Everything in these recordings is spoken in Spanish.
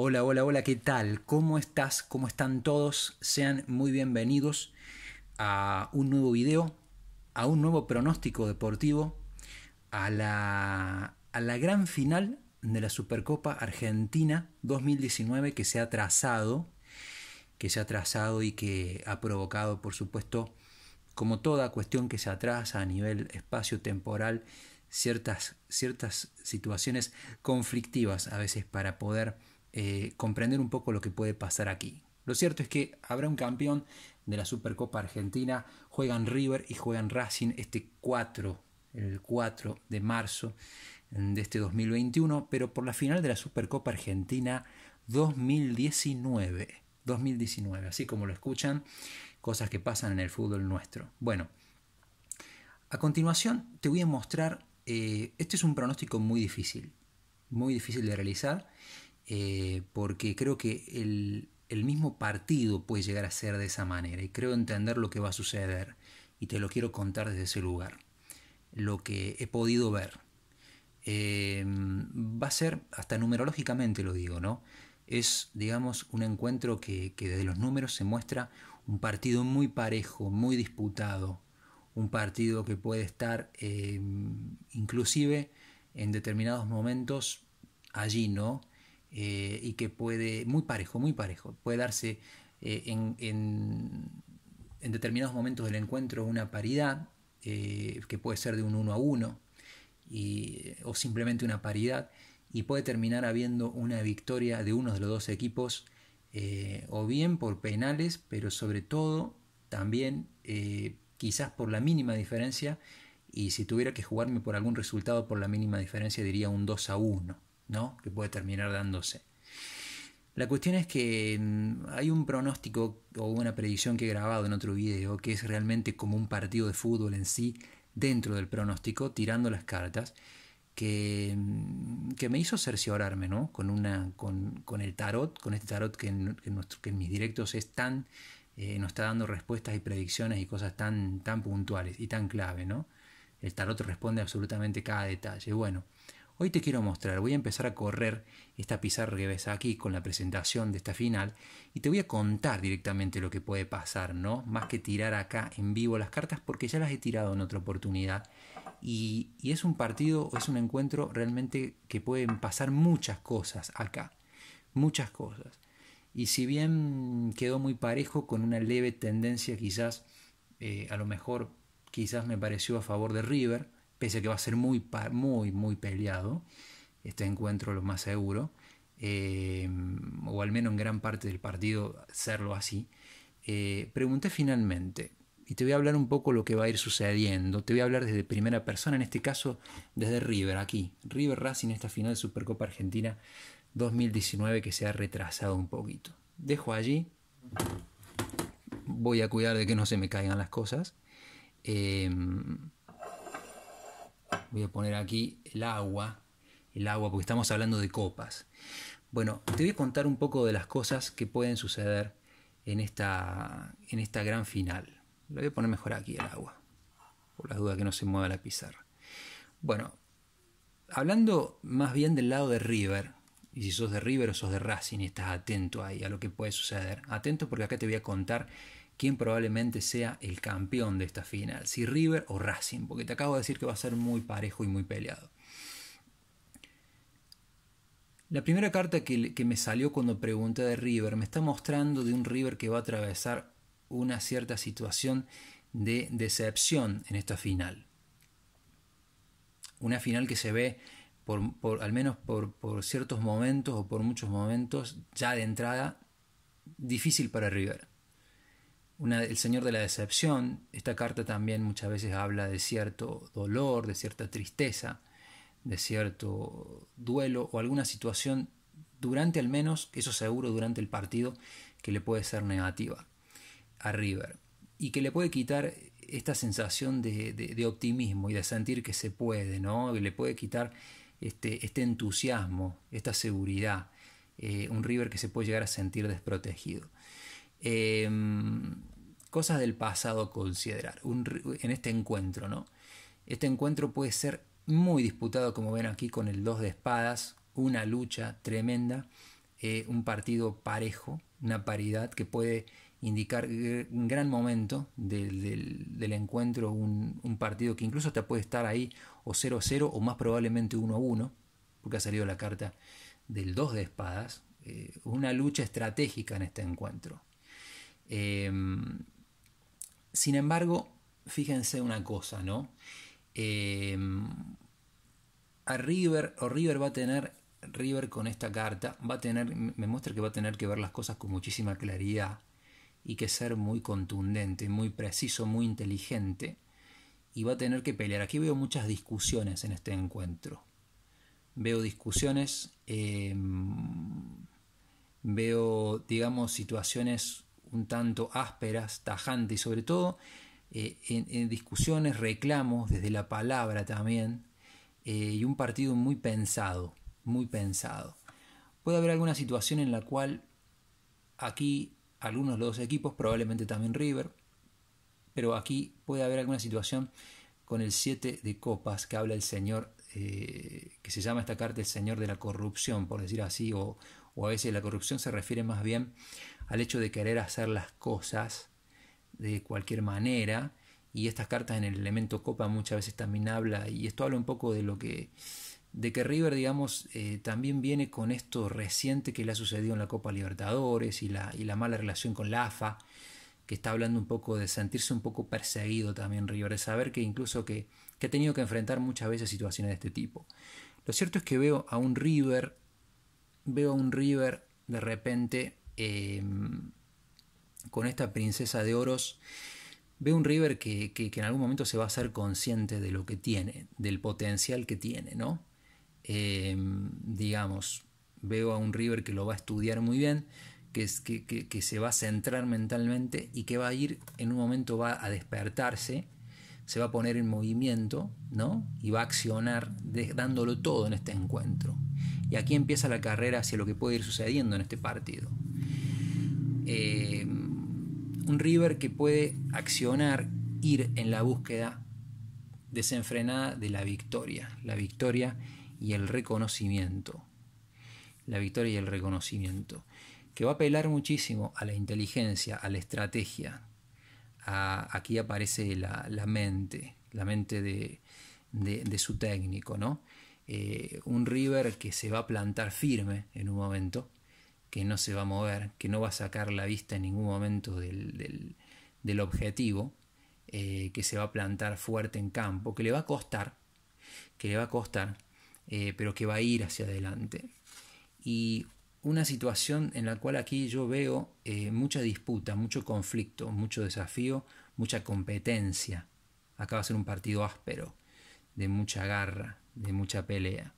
Hola, hola, hola, ¿qué tal? ¿Cómo estás? ¿Cómo están todos? Sean muy bienvenidos a un nuevo video, a un nuevo pronóstico deportivo, a la, a la gran final de la Supercopa Argentina 2019 que se ha trazado, que se ha trazado y que ha provocado, por supuesto, como toda cuestión que se atrasa a nivel espacio-temporal, ciertas, ciertas situaciones conflictivas a veces para poder eh, comprender un poco lo que puede pasar aquí. Lo cierto es que habrá un campeón de la Supercopa Argentina, juegan River y juegan Racing este 4, el 4 de marzo mm, de este 2021, pero por la final de la Supercopa Argentina 2019. 2019, así como lo escuchan, cosas que pasan en el fútbol nuestro. Bueno, a continuación te voy a mostrar, eh, este es un pronóstico muy difícil, muy difícil de realizar eh, porque creo que el, mismo partido puede llegar a ser de esa manera y creo entender lo que va a suceder y te lo quiero contar desde ese lugar, lo que he podido ver. Eh, va a ser, hasta numerológicamente lo digo, ¿no? Es, digamos, un encuentro que, que, desde los números se muestra un partido muy parejo, muy disputado, un partido que puede estar eh, inclusive en determinados momentos allí, ¿no? Eh, y que puede, muy parejo, muy parejo, puede darse eh, en, determinados momentos del encuentro una paridad, eh, que puede ser de un 1 a 1, o simplemente una paridad, y puede terminar habiendo una victoria de uno de los dos equipos, o bien por penales, pero sobre todo también quizás por la mínima diferencia, y si tuviera que jugarme por algún resultado por la mínima diferencia diría un 2 a 1. ¿no? que puede terminar dándose. La cuestión es que mm, hay un pronóstico o una predicción que he grabado en otro video que es realmente como un partido de fútbol en sí dentro del pronóstico, tirando las cartas, que, mm, que me hizo cerciorarme ¿no? con, una, con, el tarot, con este tarot que en, nuestro, en mis directos eh, nos está dando respuestas y predicciones y cosas tan, tan puntuales y tan clave. ¿no? El tarot responde absolutamente cada detalle. Bueno, Hoy te quiero mostrar, voy a empezar a correr esta pizarra que ves aquí con la presentación de esta final y te voy a contar directamente lo que puede pasar, ¿no? Más que tirar acá en vivo las cartas porque ya las he tirado en otra oportunidad y, es un partido, es un encuentro realmente que pueden pasar muchas cosas acá, muchas cosas. Y si bien quedó muy parejo con una leve tendencia quizás, eh, a lo mejor quizás me pareció a favor de River, pese a que va a ser muy, muy, muy peleado este encuentro, lo más seguro, eh, o al menos en gran parte del partido serlo así, eh, pregunté finalmente, y te voy a hablar un poco lo que va a ir sucediendo, te voy a hablar desde primera persona, en este caso desde River, aquí, River Racing, esta final de Supercopa Argentina 2019 que se ha retrasado un poquito. Dejo allí, voy a cuidar de que no se me caigan las cosas. Eh, voy a poner aquí el agua, el agua porque estamos hablando de copas. Bueno, te voy a contar un poco de las cosas que pueden suceder en esta, en esta gran final. Lo voy a poner mejor aquí el agua, por las dudas que no se mueva la pizarra. Bueno, hablando más bien del lado de River, y si sos de River o sos de Racing estás atento ahí a lo que puede suceder, atento porque acá te voy a contar quién probablemente sea el campeón de esta final, si River o Racing, porque te acabo de decir que va a ser muy parejo y muy peleado. La primera carta que, me salió cuando pregunté de River me está mostrando de un River que va a atravesar una cierta situación de decepción en esta final. Una final que se ve al menos por, ciertos momentos o por muchos momentos, ya de entrada, difícil para River el Señor de la Decepción, esta carta también muchas veces habla de cierto dolor, de cierta tristeza, de cierto duelo o alguna situación durante al menos, eso seguro durante el partido, que le puede ser negativa a River y que le puede quitar esta sensación de, optimismo y de sentir que se puede, ¿no? Que le puede quitar este, este entusiasmo, esta seguridad, eh, un River que se puede llegar a sentir desprotegido. Em, cosas del pasado considerar en este encuentro, ¿no? Este encuentro puede ser muy disputado, como ven aquí, con el 2 de espadas, una lucha tremenda, eh, un partido parejo, una paridad que puede indicar un gran momento del, encuentro, un, partido que incluso te puede estar ahí o 0-0 o más probablemente 1-1, porque ha salido la carta del 2 de espadas, eh, una lucha estratégica en este encuentro. Em, sin embargo, fíjense una cosa, ¿no? Em, a River, o River va a tener, River con esta carta, va a tener, me muestra que va a tener que ver las cosas con muchísima claridad y que ser muy contundente, muy preciso, muy inteligente y va a tener que pelear. Aquí veo muchas discusiones en este encuentro. Veo discusiones, em, veo, digamos, situaciones un tanto ásperas, tajantes, sobre todo eh, en, discusiones, reclamos, desde la palabra también, eh, y un partido muy pensado, muy pensado. Puede haber alguna situación en la cual aquí algunos de los dos equipos, probablemente también River, pero aquí puede haber alguna situación con el 7 de copas que habla el señor, eh, que se llama esta carta el señor de la corrupción, por decir así, o, o a veces la corrupción se refiere más bien al hecho de querer hacer las cosas de cualquier manera, y estas cartas en el elemento copa muchas veces también habla, y esto habla un poco de lo que, de que River, digamos, eh, también viene con esto reciente que le ha sucedido en la Copa Libertadores y la, y la mala relación con la AFA, que está hablando un poco de sentirse un poco perseguido también River, de saber que incluso que, que ha tenido que enfrentar muchas veces situaciones de este tipo. Lo cierto es que veo a un River veo a un River de repente em, con esta princesa de oros. Veo un River que, en algún momento se va a ser consciente de lo que tiene, del potencial que tiene, ¿no? Em, digamos, veo a un River que lo va a estudiar muy bien, que, es, que, que se va a centrar mentalmente y que va a ir, en un momento va a despertarse, se va a poner en movimiento, ¿no? Y va a accionar dándolo todo en este encuentro. Y aquí empieza la carrera hacia lo que puede ir sucediendo en este partido. Eh, un River que puede accionar, ir en la búsqueda desenfrenada de la victoria, la victoria y el reconocimiento, la victoria y el reconocimiento, que va a apelar muchísimo a la inteligencia, a la estrategia. aquí aparece la, mente, la mente de, de su técnico, ¿no? Eh, un River que se va a plantar firme en un momento, que no se va a mover, que no va a sacar la vista en ningún momento del, objetivo, eh, que se va a plantar fuerte en campo, que le va a costar, que le va a costar, eh, pero que va a ir hacia adelante. Y una situación en la cual aquí yo veo mucha disputa, mucho conflicto, mucho desafío, mucha competencia. Acá va a ser un partido áspero, de mucha garra, de mucha pelea.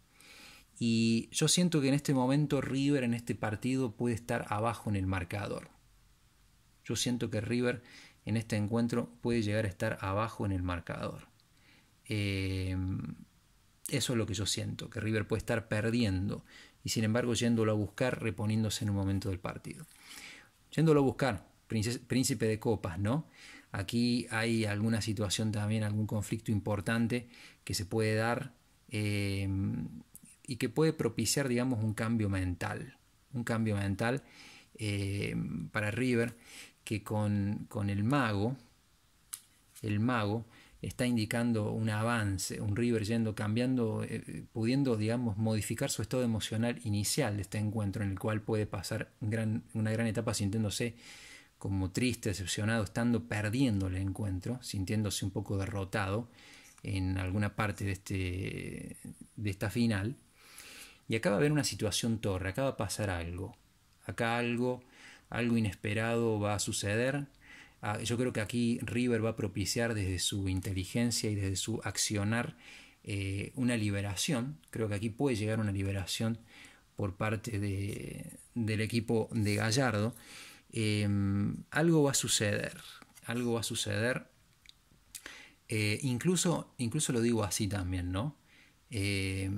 Y yo siento que en este momento River en este partido puede estar abajo en el marcador. Yo siento que River en este encuentro puede llegar a estar abajo en el marcador. Eh, eso es lo que yo siento, que River puede estar perdiendo y sin embargo yéndolo a buscar, reponiéndose en un momento del partido. Yéndolo a buscar, príncipe de copas, ¿no? Aquí hay alguna situación también, algún conflicto importante que se puede dar Em, y que puede propiciar, digamos, un cambio mental, un cambio mental em, para River, que con, el mago, el mago está indicando un avance, un River yendo, cambiando, eh, pudiendo, digamos, modificar su estado emocional inicial de este encuentro, en el cual puede pasar una gran etapa sintiéndose como triste, decepcionado, estando perdiendo el encuentro, sintiéndose un poco derrotado, en alguna parte de, este, de esta final. Y acaba va a haber una situación torre, acaba va a pasar algo. Acá algo, algo inesperado va a suceder. Ah, yo creo que aquí River va a propiciar desde su inteligencia y desde su accionar eh, una liberación. Creo que aquí puede llegar una liberación por parte del equipo de Gallardo. Eh, algo va a suceder, algo va a suceder eh, incluso, incluso lo digo así también, ¿no? Eh,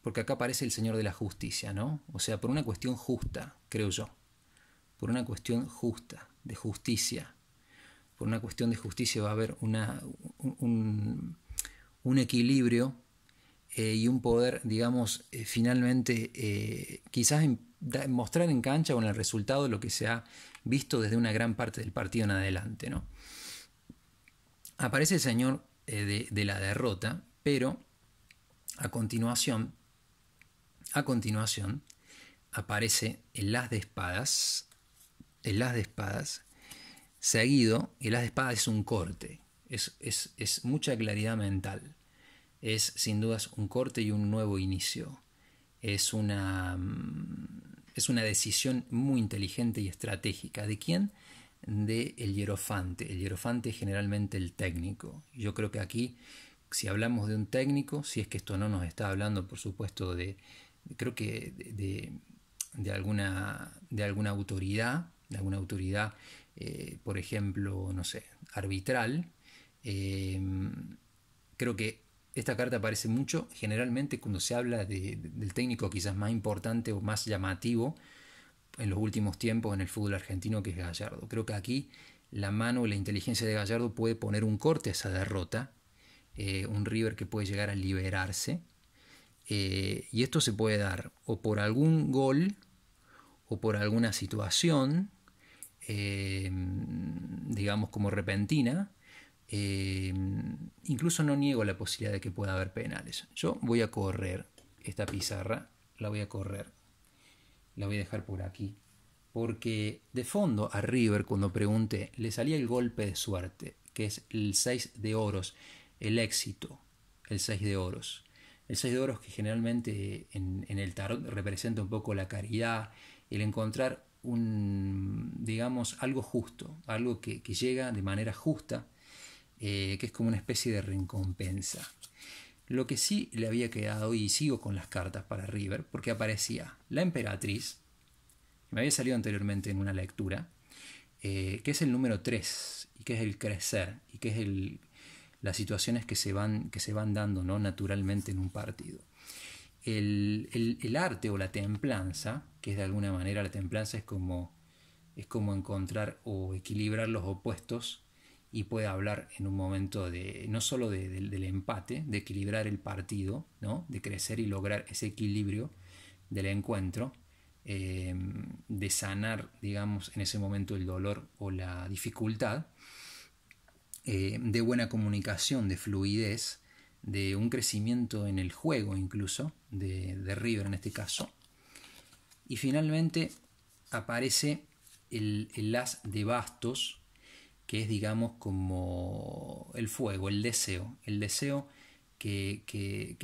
porque acá aparece el Señor de la Justicia, ¿no? O sea, por una cuestión justa, creo yo. Por una cuestión justa, de justicia. Por una cuestión de justicia va a haber un, equilibrio eh, y un poder, digamos, finalmente quizás mostrar en cancha con el resultado lo que se ha visto desde una gran parte del partido en adelante, ¿no? aparece el señor eh, de, la derrota, pero a continuación, a continuación, aparece el as de espadas, el as de espadas, seguido, el as de espadas es un corte, es, es mucha claridad mental, es sin dudas un corte y un nuevo inicio, es una, mm, es una decisión muy inteligente y estratégica, ¿de quién? del el hierofante. El hierofante es generalmente el técnico. Yo creo que aquí, si hablamos de un técnico, si es que esto no nos está hablando, por supuesto, de, creo que de, de, alguna, de alguna autoridad, de alguna autoridad, eh, por ejemplo, no sé, arbitral, eh, creo que esta carta aparece mucho generalmente cuando se habla del técnico quizás más importante o más llamativo en los últimos tiempos en el fútbol argentino, que es Gallardo. Creo que aquí la mano, la inteligencia de Gallardo puede poner un corte a esa derrota, eh, un River que puede llegar a liberarse. Eh, y esto se puede dar o por algún gol o por alguna situación, eh, digamos como repentina. incluso no niego la posibilidad de que pueda haber penales. Yo voy a correr esta pizarra, la voy a correr la voy a dejar por aquí. Porque de fondo a River, cuando pregunté, le salía el golpe de suerte, que es el 6 de oros, el éxito, el 6 de oros. El 6 de oros que generalmente en, el tarot representa un poco la caridad, el encontrar un, digamos, algo justo, algo que, llega de manera justa, eh, que es como una especie de recompensa. Lo que sí le había quedado, y sigo con las cartas para River, porque aparecía la emperatriz, que me había salido anteriormente en una lectura, eh, que es el número 3, y que es el crecer, y que es el, las situaciones que se van, que se van dando ¿no? naturalmente en un partido. El, el, el, arte o la templanza, que es de alguna manera la templanza es como, es como encontrar o equilibrar los opuestos y puede hablar en un momento de no solo del empate, de equilibrar el partido, de crecer y lograr ese equilibrio del encuentro, eh, de sanar, digamos, en ese momento el dolor o la dificultad, eh, de buena comunicación, de fluidez, de un crecimiento en el juego incluso, de, de River en este caso. Y finalmente aparece el, el as de bastos, que es, digamos, como el fuego, el deseo, el deseo que,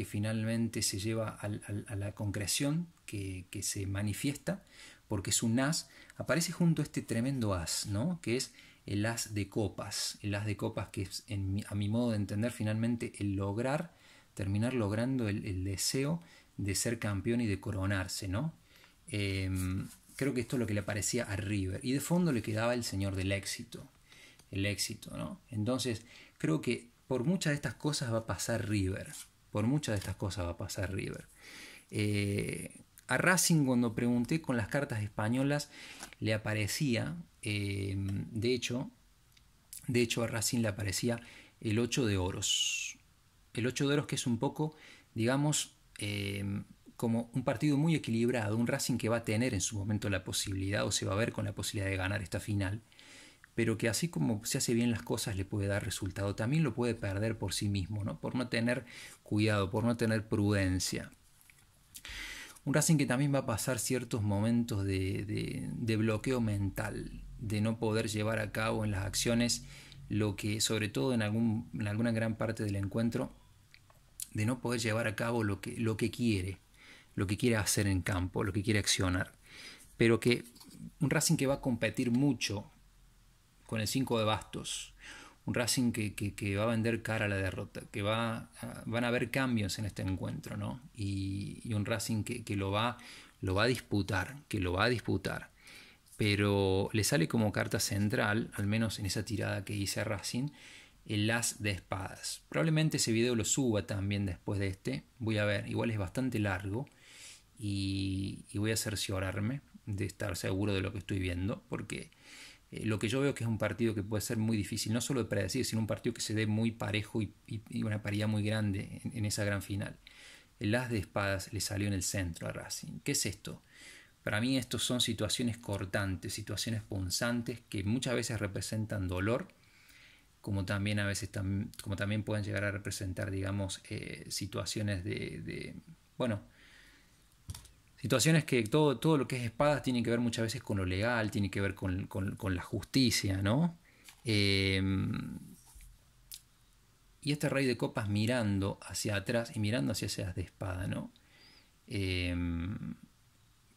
finalmente se lleva a, la concreción, que, se manifiesta, porque es un as, aparece junto a este tremendo as, ¿no? Que es el as de copas, el as de copas que es, a mi modo de entender, finalmente el lograr, terminar logrando el, deseo de ser campeón y de coronarse, ¿no? Em, creo que esto es lo que le parecía a River. Y de fondo le quedaba el señor del éxito, el éxito, ¿no? Entonces, creo que por muchas de estas cosas va a pasar River. Por muchas de estas cosas va a pasar River. Eh, a Racing cuando pregunté con las cartas españolas le aparecía, eh, de hecho, de hecho a Racing le aparecía el 8 de oros. El 8 de oros que es un poco, digamos, eh, como un partido muy equilibrado, un Racing que va a tener en su momento la posibilidad o se va a ver con la posibilidad de ganar esta final pero que así como se hace bien las cosas le puede dar resultado, también lo puede perder por sí mismo, ¿no? por no tener cuidado, por no tener prudencia. Un Racing que también va a pasar ciertos momentos de, de, bloqueo mental, de no poder llevar a cabo en las acciones lo que, sobre todo en, algún, alguna gran parte del encuentro, de no poder llevar a cabo lo que, lo que quiere, lo que quiere hacer en campo, lo que quiere accionar. Pero que un Racing que va a competir mucho con el 5 de bastos. Un Racing que, va a vender cara a la derrota, que va, van a haber cambios en este encuentro, ¿no? Y, un Racing que, lo, va, lo va a disputar, que lo va a disputar. Pero le sale como carta central, al menos en esa tirada que hice a Racing, el as de espadas. Probablemente ese video lo suba también después de este. Voy a ver, igual es bastante largo. Y, y voy a cerciorarme de estar seguro de lo que estoy viendo, porque eh, lo que yo veo que es un partido que puede ser muy difícil, no solo de predecir, sino un partido que se dé muy parejo y, una paridad muy grande en, esa gran final. El as de espadas le salió en el centro a Racing. ¿Qué es esto? Para mí estos son situaciones cortantes, situaciones punzantes que muchas veces representan dolor, como también a veces como también pueden llegar a representar, digamos, eh, situaciones de, de, bueno, situaciones que todo, todo lo que es espadas tiene que ver muchas veces con lo legal, tiene que ver con, la justicia, ¿no? Em, y este rey de copas mirando hacia atrás y mirando hacia esas de espada, ¿no? Em,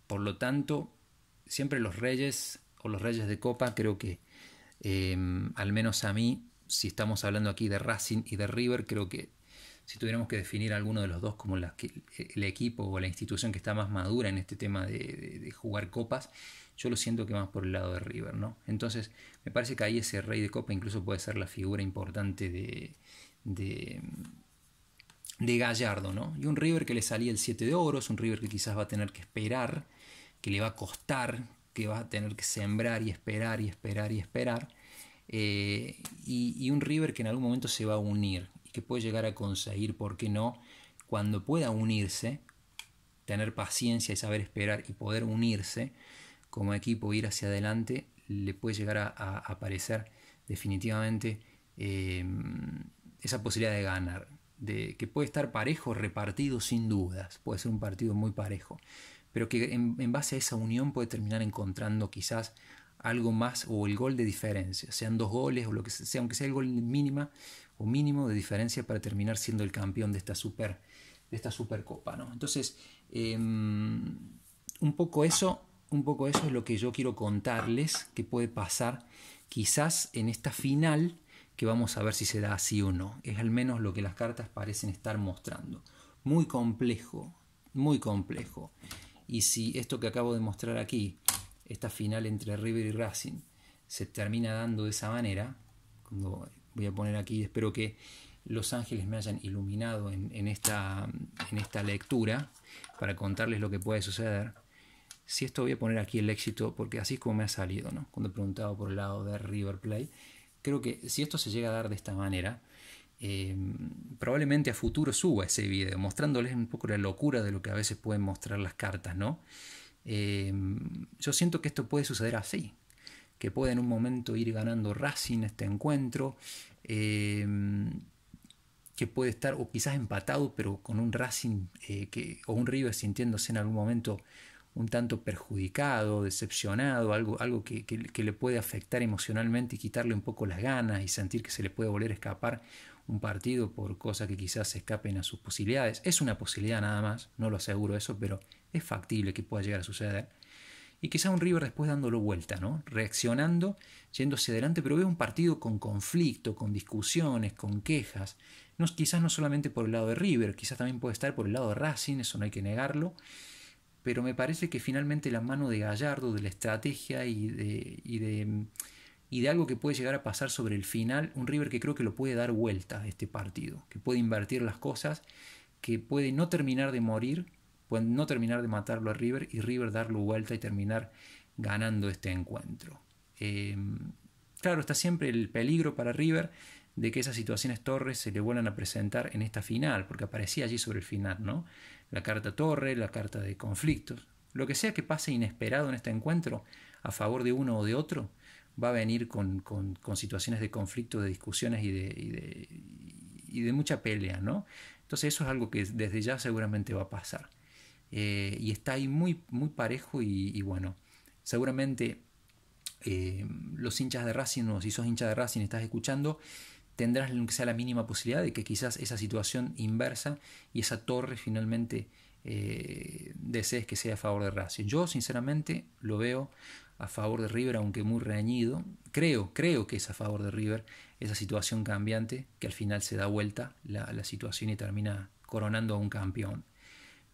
por lo tanto, siempre los reyes o los reyes de copa, creo que, em, al menos a mí, si estamos hablando aquí de Racing y de River, creo que si tuviéramos que definir a alguno de los dos como el equipo o la institución que está más madura en este tema de, jugar copas, yo lo siento que más por el lado de River, ¿no? Entonces, me parece que ahí ese rey de copa incluso puede ser la figura importante de, Gallardo, Y un River que le salía el 7 de oro es un River que quizás va a tener que esperar, que le va a costar, que va a tener que sembrar y esperar y esperar y esperar. Eh, y, un River que en algún momento se va a unir puede llegar a conseguir, ¿por qué no? Cuando pueda unirse, tener paciencia y saber esperar y poder unirse como equipo, ir hacia adelante, le puede llegar a, aparecer definitivamente eh, esa posibilidad de ganar, de, que puede estar parejo, repartido sin dudas, puede ser un partido muy parejo, pero que en, en base a esa unión puede terminar encontrando quizás algo más o el gol de diferencia, sean dos goles o lo que sea, aunque sea el gol mínima, mínimo de diferencia para terminar siendo el campeón de esta super de esta supercopa no entonces em, un poco eso un poco eso es lo que yo quiero contarles que puede pasar quizás en esta final que vamos a ver si se da así o no es al menos lo que las cartas parecen estar mostrando muy complejo muy complejo y si esto que acabo de mostrar aquí esta final entre River y Racing se termina dando de esa manera cuando voy a poner aquí, espero que los ángeles me hayan iluminado en, esta, en esta lectura para contarles lo que puede suceder. Si esto voy a poner aquí el éxito, porque así es como me ha salido, ¿no? Cuando he preguntado por el lado de River Plate, creo que si esto se llega a dar de esta manera, eh, probablemente a futuro suba ese video, mostrándoles un poco la locura de lo que a veces pueden mostrar las cartas, ¿no? Eh, yo siento que esto puede suceder así, que puede en un momento ir ganando Racing este encuentro, eh, que puede estar o quizás empatado, pero con un Racing eh, que, o un River sintiéndose en algún momento un tanto perjudicado, decepcionado, algo, algo que, que, le puede afectar emocionalmente y quitarle un poco las ganas y sentir que se le puede volver a escapar un partido por cosas que quizás se escapen a sus posibilidades. Es una posibilidad nada más, no lo aseguro eso, pero es factible que pueda llegar a suceder y quizá un River después dándolo vuelta, ¿no? Reaccionando, yéndose adelante, pero veo un partido con conflicto, con discusiones, con quejas. No, quizás no solamente por el lado de River, quizás también puede estar por el lado de Racing, eso no hay que negarlo. Pero me parece que finalmente la mano de Gallardo, de la estrategia y de, y de, y de algo que puede llegar a pasar sobre el final, un River que creo que lo puede dar vuelta a este partido, que puede invertir las cosas, que puede no terminar de morir, pues, no terminar de matarlo a River y River darle vuelta y terminar ganando este encuentro. Em, claro, está siempre el peligro para River de que esas situaciones Torres se le vuelvan a presentar en esta final, porque aparecía allí sobre el final, ¿no? La carta Torre, la carta de conflictos. Lo que sea que pase inesperado en este encuentro, a favor de uno o de otro, va a venir con, situaciones de conflicto, de discusiones y de, y de, y de mucha pelea, ¿no? Entonces eso es algo que desde ya seguramente va a pasar. Eh, y está ahí muy, muy parejo y, bueno, seguramente eh, los hinchas de Racing o si sos hincha de Racing estás escuchando, tendrás que sea la mínima posibilidad de que quizás esa situación inversa y esa torre finalmente eh, desees que sea a favor de Racing. Yo sinceramente lo veo a favor de River, aunque muy reañido. Creo, creo que es a favor de River esa situación cambiante que al final se da vuelta la situación y termina coronando a un campeón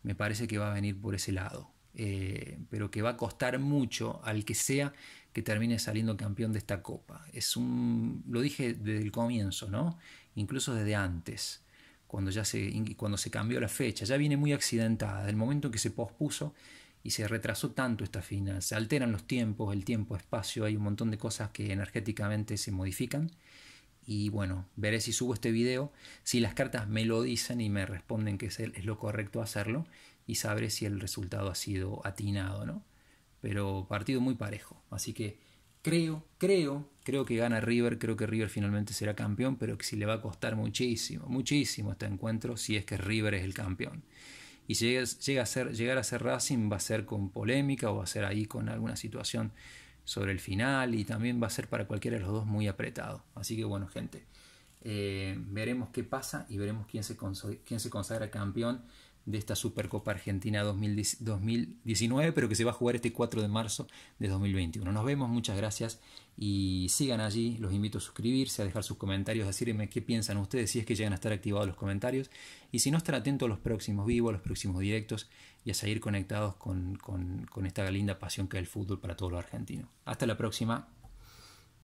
me parece que va a venir por ese lado. Eh, pero que va a costar mucho al que sea que termine saliendo campeón de esta copa. Es un, lo dije desde el comienzo, ¿no? Incluso desde antes, cuando ya se, cuando se cambió la fecha, ya viene muy accidentada. El momento que se pospuso y se retrasó tanto esta final, se alteran los tiempos, el tiempo, espacio, hay un montón de cosas que energéticamente se modifican y bueno, veré si subo este video, si las cartas me lo dicen y me responden que es, lo correcto hacerlo y sabré si el resultado ha sido atinado, ¿no? Pero partido muy parejo, así que creo, creo, creo que gana River, creo que River finalmente será campeón, pero que si le va a costar muchísimo, muchísimo este encuentro si es que River es el campeón. Y si llega, a ser, llegar a ser Racing va a ser con polémica o va a ser ahí con alguna situación sobre el final y también va a ser para cualquiera de los dos muy apretado. Así que bueno, gente, eh, veremos qué pasa y veremos quién quién se consagra campeón de esta Supercopa Argentina 2019, pero que se va a jugar este 4 de marzo de 2021. Nos vemos, muchas gracias y sigan allí, los invito a suscribirse, a dejar sus comentarios, a decirme qué piensan ustedes, si es que llegan a estar activados los comentarios, y si no, estar atentos a los próximos vivos, a los próximos directos y a seguir conectados con, esta linda pasión que es el fútbol para todos los argentinos. Hasta la próxima.